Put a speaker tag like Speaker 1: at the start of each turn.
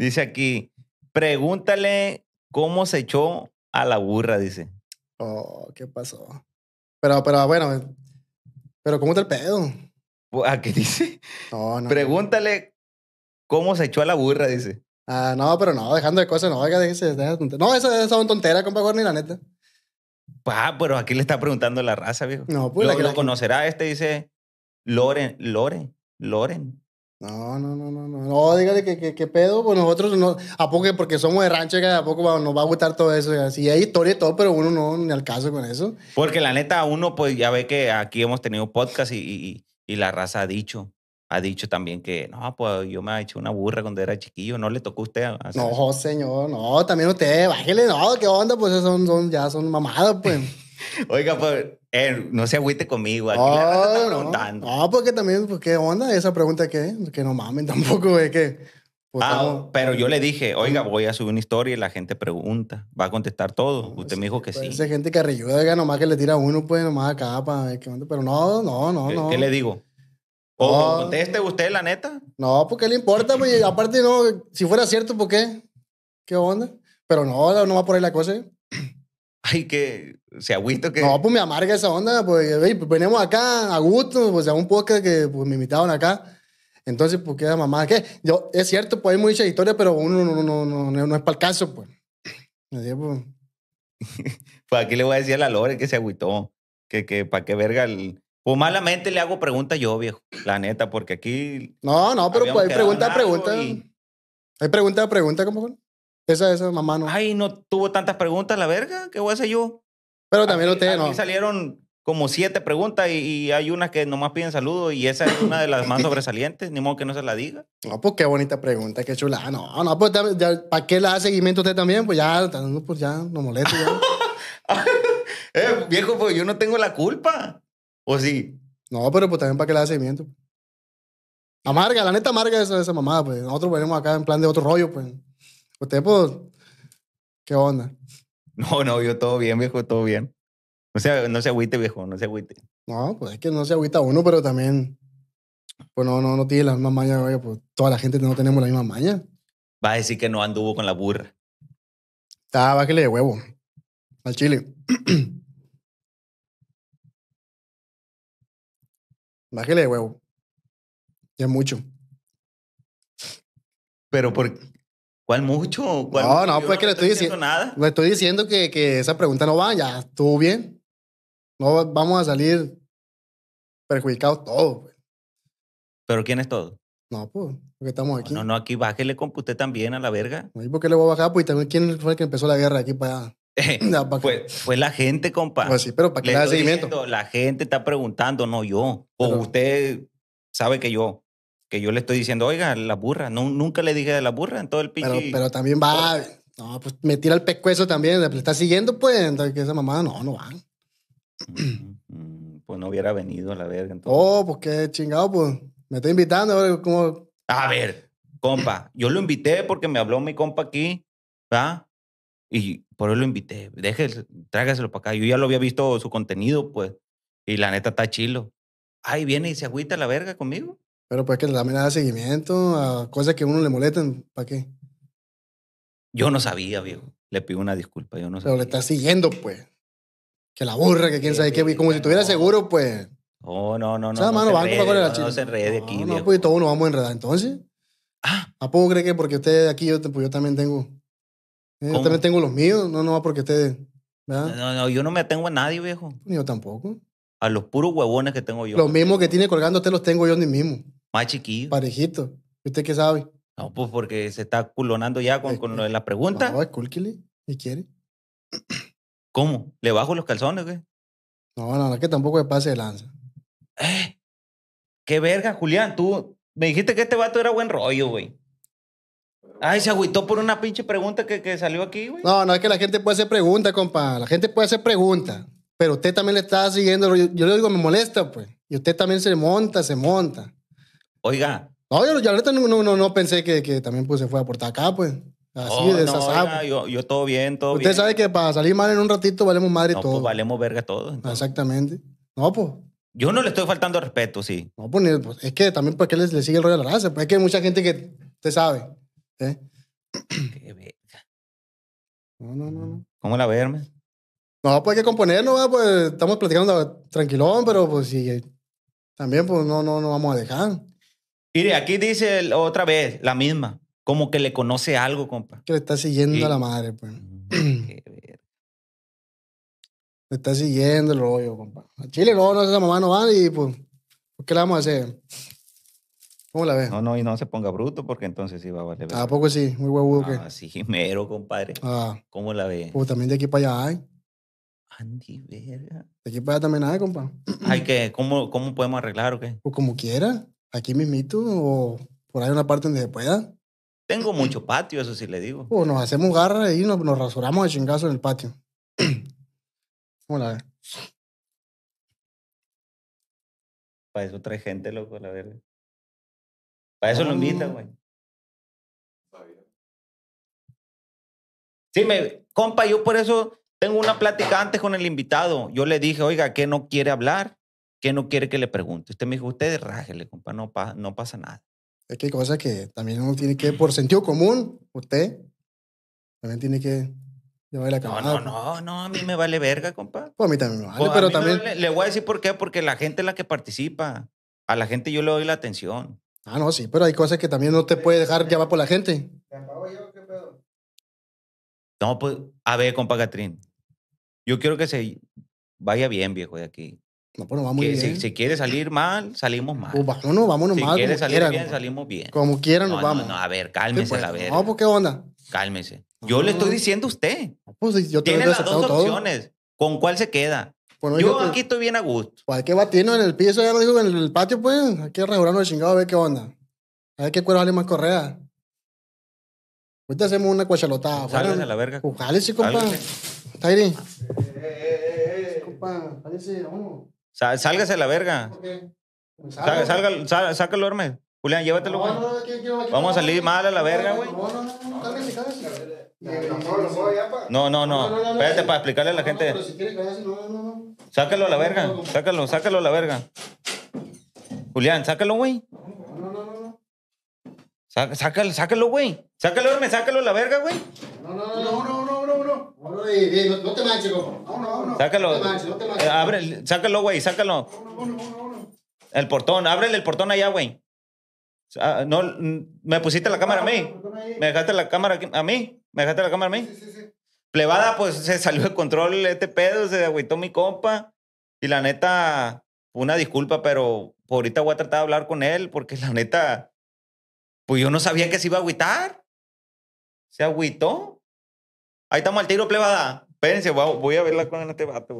Speaker 1: Dice aquí, pregúntale cómo se echó a la burra, dice.
Speaker 2: Oh, ¿qué pasó? Pero, pero bueno, pero ¿cómo está el pedo?
Speaker 1: ¿A qué dice? No, no. Pregúntale cómo se echó a la burra, dice.
Speaker 2: Ah, no, pero no, dejando de cosas, no, oiga, déjese, tonterías. No, esa es una tontera, compa Gorni, la neta.
Speaker 1: Ah, pero aquí le está preguntando la raza, viejo. No, pues. Lo, lo conocerá este, dice Loren, Loren, Loren.
Speaker 2: No, no, no, no, no. No, dígale que, pedo, pues nosotros no, a poco porque somos de rancho, que a poco nos va a gustar todo eso. Así hay historia y todo, pero uno no, ni al con eso.
Speaker 1: Porque la neta, uno, pues ya ve que aquí hemos tenido podcast y, la raza ha dicho, ha dicho también que, no, pues yo me ha hecho una burra cuando era chiquillo, no le tocó a usted.
Speaker 2: Hacer no, señor, no, también usted, bájele, no, ¿qué onda? Pues son, son ya son mamadas, pues.
Speaker 1: Oiga, pues eh, no se agüite conmigo. Aquí preguntando.
Speaker 2: no, porque también, pues, ¿qué onda? Esa pregunta que, que no mamen tampoco, es que.
Speaker 1: Pues, ah, pero yo le dije, oiga, voy a subir una historia y la gente pregunta, va a contestar todo. Pues, usted me dijo que pues, sí. Esa
Speaker 2: gente que reyuda, oiga, nomás que le tira uno, pues nomás acá para ver qué onda. Pero no, no, no, ¿Qué, no. ¿Qué le digo? ¿O
Speaker 1: conteste usted, la neta?
Speaker 2: No, porque le importa, porque aparte no, si fuera cierto, ¿por qué? ¿Qué onda? Pero no, no va a poner la cosa. ¿eh? y
Speaker 1: que se agüito que... No,
Speaker 2: pues me amarga esa onda, pues, pues, venimos acá a gusto, pues a un podcast que pues, me invitaron acá. Entonces, pues queda mamá, que Yo, es cierto, pues hay muchas historias, pero uno no, no, es para el caso, pues. Pues.
Speaker 1: pues. aquí le voy a decir a la Lore que se agüitó, que, que para qué verga el... Pues malamente le hago pregunta yo, viejo, la neta, porque aquí...
Speaker 2: No, no, pero pues hay pregunta a pregunta. Hay
Speaker 1: pregunta a pregunta, ¿cómo? Esa, esa mamá no. Ay, no tuvo tantas preguntas, la verga, ¿qué voy a hacer yo? Pero también lo tengo. ¿no? salieron como siete preguntas y, hay unas que nomás piden saludos y esa es una de las más sobresalientes, ni modo que no se la diga.
Speaker 2: No, pues qué bonita pregunta, qué chula. No, no, pues ¿para qué le da seguimiento usted también? Pues ya, pues ya, no molesto eh, viejo, pues yo no tengo la culpa. ¿O sí? No, pero pues también para qué le da seguimiento. Amarga, la neta amarga esa, esa mamada, pues. Nosotros venimos acá en plan de otro rollo, pues. Usted, pues, pues, ¿qué onda?
Speaker 1: No, no, yo todo bien, viejo, todo bien. No se, no agüite, viejo, no se agüite.
Speaker 2: No, pues es que no se agüita uno, pero también, pues no, no, no tiene la misma maña, güey. pues toda la gente no tenemos la misma maña.
Speaker 1: Va a decir que no anduvo con la burra.
Speaker 2: Está, bájale de huevo. Al chile.
Speaker 1: bájale
Speaker 2: de huevo. Ya mucho. Pero por, ¿Cuál mucho? no, no, pues que le estoy, diciendo nada. Le estoy diciendo que, que, esa pregunta no va, ya estuvo bien. No vamos a salir perjudicados todos. Pues.
Speaker 1: ¿Pero quién es todo?
Speaker 2: No, pues, porque estamos aquí. No,
Speaker 1: no, aquí bájele con usted también a la verga.
Speaker 2: ¿Y por qué le voy a bajar? Pues también, ¿quién fue el que empezó la guerra aquí para
Speaker 1: fue, la gente, compa. Pues
Speaker 2: sí, pero ¿para que le seguimiento?
Speaker 1: la gente está preguntando, no yo. O usted sabe que yo que yo le estoy diciendo, oiga, la burra, nunca le dije de la burra en todo
Speaker 2: el pinche. Pero, también va, no, pues me tira el pescuezo también, le está siguiendo, pues, entonces que esa mamada no, no va.
Speaker 1: Mm, pues no hubiera venido a la verga.
Speaker 2: Oh, pues qué chingado, pues, me está invitando, ahora como...
Speaker 1: A ver, compa, yo lo invité porque me habló mi compa aquí, va Y por eso lo invité, déjese, trágaselo para acá. Yo ya lo había visto su contenido, pues, y la neta está chilo. Ay, viene y se agüita la verga conmigo.
Speaker 2: Pero pues que también le de seguimiento a cosas que a uno le molestan, ¿para qué?
Speaker 1: Yo no sabía, viejo. Le pido una disculpa, yo no sabía.
Speaker 2: Pero le está siguiendo, pues. Que la burra, que quién sabe qué. Como si estuviera seguro, pues.
Speaker 1: No, no, no, no. O mano, se para la no, se enrede aquí, No, pues
Speaker 2: pues todos nos vamos a enredar entonces. Ah. ¿A poco cree que porque usted aquí, yo, pues, yo también tengo. Eh, yo también tengo los míos. No, no, porque usted. No, no,
Speaker 1: yo no me atengo a nadie, viejo.
Speaker 2: Ni yo tampoco.
Speaker 1: A los puros huevones que tengo yo. Los pues.
Speaker 2: mismos que tiene colgando usted los tengo yo ni mismo. Más chiquillo. Parejito. ¿Y usted qué sabe? No, pues porque
Speaker 1: se está culonando ya con, con la pregunta. No, quiere. ¿Cómo? ¿Le bajo los calzones güey?
Speaker 2: No, no, no, que tampoco le pase de lanza. Eh,
Speaker 1: qué verga, Julián, tú me dijiste que este vato era buen rollo, güey. Ay, se agüitó por una pinche pregunta que, salió aquí, güey.
Speaker 2: No, no, es que la gente puede hacer preguntas, compa. La gente puede hacer preguntas. Pero usted también le está siguiendo. Yo, yo le digo, me molesta, pues. Y usted también se monta, se monta. Oiga. No, yo, no, pensé que, también pues, se fue a portar acá, pues. Así, oh, de esa.
Speaker 1: no, yo, todo bien, todo bien Usted sabe
Speaker 2: que para salir mal en un ratito valemos madre y pues, todo. Pues,
Speaker 1: valemos verga todo.
Speaker 2: Exactamente. No, pues.
Speaker 1: Yo no le estoy faltando respeto, sí.
Speaker 2: No, pues, pues es que también porque les, le sigue el rollo De la raza. Pues es que hay mucha gente que te sabe. ¿eh? Qué verga. No, no, no, ¿Cómo la verme? No, pues hay que componerlo, pues estamos platicando tranquilón, pero pues sí, eh, también pues no, no, no vamos a dejar.
Speaker 1: Mire, aquí dice otra vez la misma. Como que le conoce
Speaker 2: algo, compa. Que le está siguiendo a la madre, pues. Mm, qué verga. Le está siguiendo el rollo, compa. A Chile no, no, esa mamá no va y pues, pues, ¿qué le vamos a hacer?
Speaker 1: ¿Cómo la ves? No, no, y no se ponga bruto porque entonces sí va a valer. ¿A
Speaker 2: poco sí? Muy huevudo que. Ah, sí,
Speaker 1: mero, compadre. Ah. ¿Cómo la ve
Speaker 2: Pues también de aquí para allá hay.
Speaker 1: Andy, verga. De
Speaker 2: aquí para allá también hay, compa.
Speaker 1: Ay, ¿qué? ¿Cómo, ¿Cómo podemos arreglar o qué?
Speaker 2: Pues como quiera aquí mismito o por ahí una parte donde se pueda.
Speaker 1: Tengo mm. mucho patio, eso sí le digo.
Speaker 2: O nos hacemos garra y nos, rasuramos de chingazo en el patio. ¿Cómo la ves?
Speaker 1: Para eso trae gente, loco, la verdad. Para eso lo invita, ah. güey. Sí, me, compa, yo por eso tengo una plática antes con el invitado. Yo le dije, oiga, ¿qué no quiere hablar? que no quiere que le pregunte. Usted me dijo, usted rájele, compa, no, no pasa nada.
Speaker 2: Es que hay cosas que también uno tiene que, por sentido común, usted también tiene que llevar la cámara. No, pues.
Speaker 1: no, no, a mí me vale verga, compa.
Speaker 2: Pues a mí también me vale, pero también...
Speaker 1: Le voy a decir por qué, porque la gente es la que participa. A la gente yo le doy la atención.
Speaker 2: Ah, no, sí, pero hay cosas que también no te puede dejar llevar por la gente.
Speaker 1: No, pues, a ver, compa Catrín. Yo quiero que se vaya bien, viejo, de aquí. No, Si, quiere salir mal, salimos
Speaker 2: mal. Pues, vámonos, si mal. Si quiere salir bien, salimos bien. Como quiera, nos vamos. No,
Speaker 1: a ver, cálmese, pues? a No, pues, qué onda. Cálmese. Yo le estoy diciendo a usted.
Speaker 2: Pues yo Tiene las dos opciones.
Speaker 1: ¿Con cuál se queda? yo, aquí estoy bien a gusto.
Speaker 2: hay que batirnos en el piso, ya lo digo, en el patio, pues. Hay que el de chingado a ver qué onda. A ver qué cuero sale más correa. Ahorita hacemos una cuachalotada. Sálvese a la verga. jálese, compa. Tairi. Eh eh eh, eh, eh, eh, compa,
Speaker 1: sálgase a la verga. sácalo, Hermes. Julián, llévatelo, güey.
Speaker 2: Vamos a salir mal a la verga, güey.
Speaker 1: No, no, no, Espérate para explicarle a la gente. Sácalo a la verga. Sácalo, sácalo a la verga. Julián, sácalo, güey. No, no, no. Sácalo, sácalo, güey. Sácalo, Hermes, sácalo a la verga, güey.
Speaker 2: No, no, no, no. Eh, eh, no te manches, Sácalo.
Speaker 1: sácalo, güey, sácalo. el portón, ábrele el portón allá, güey. Ah, no, me pusiste la cámara ah, a mí. Me dejaste la cámara a mí. Me dejaste la cámara a mí. Sí, Plebada, pues se salió de control este pedo, se agüitó mi compa. Y la neta, una disculpa, pero ahorita voy a tratar de hablar con él porque la neta, pues yo no sabía que se iba a agüitar. Se agüitó. Ahí estamos al tiro plebada. Espérense, voy a, voy a verla con este debate, güey.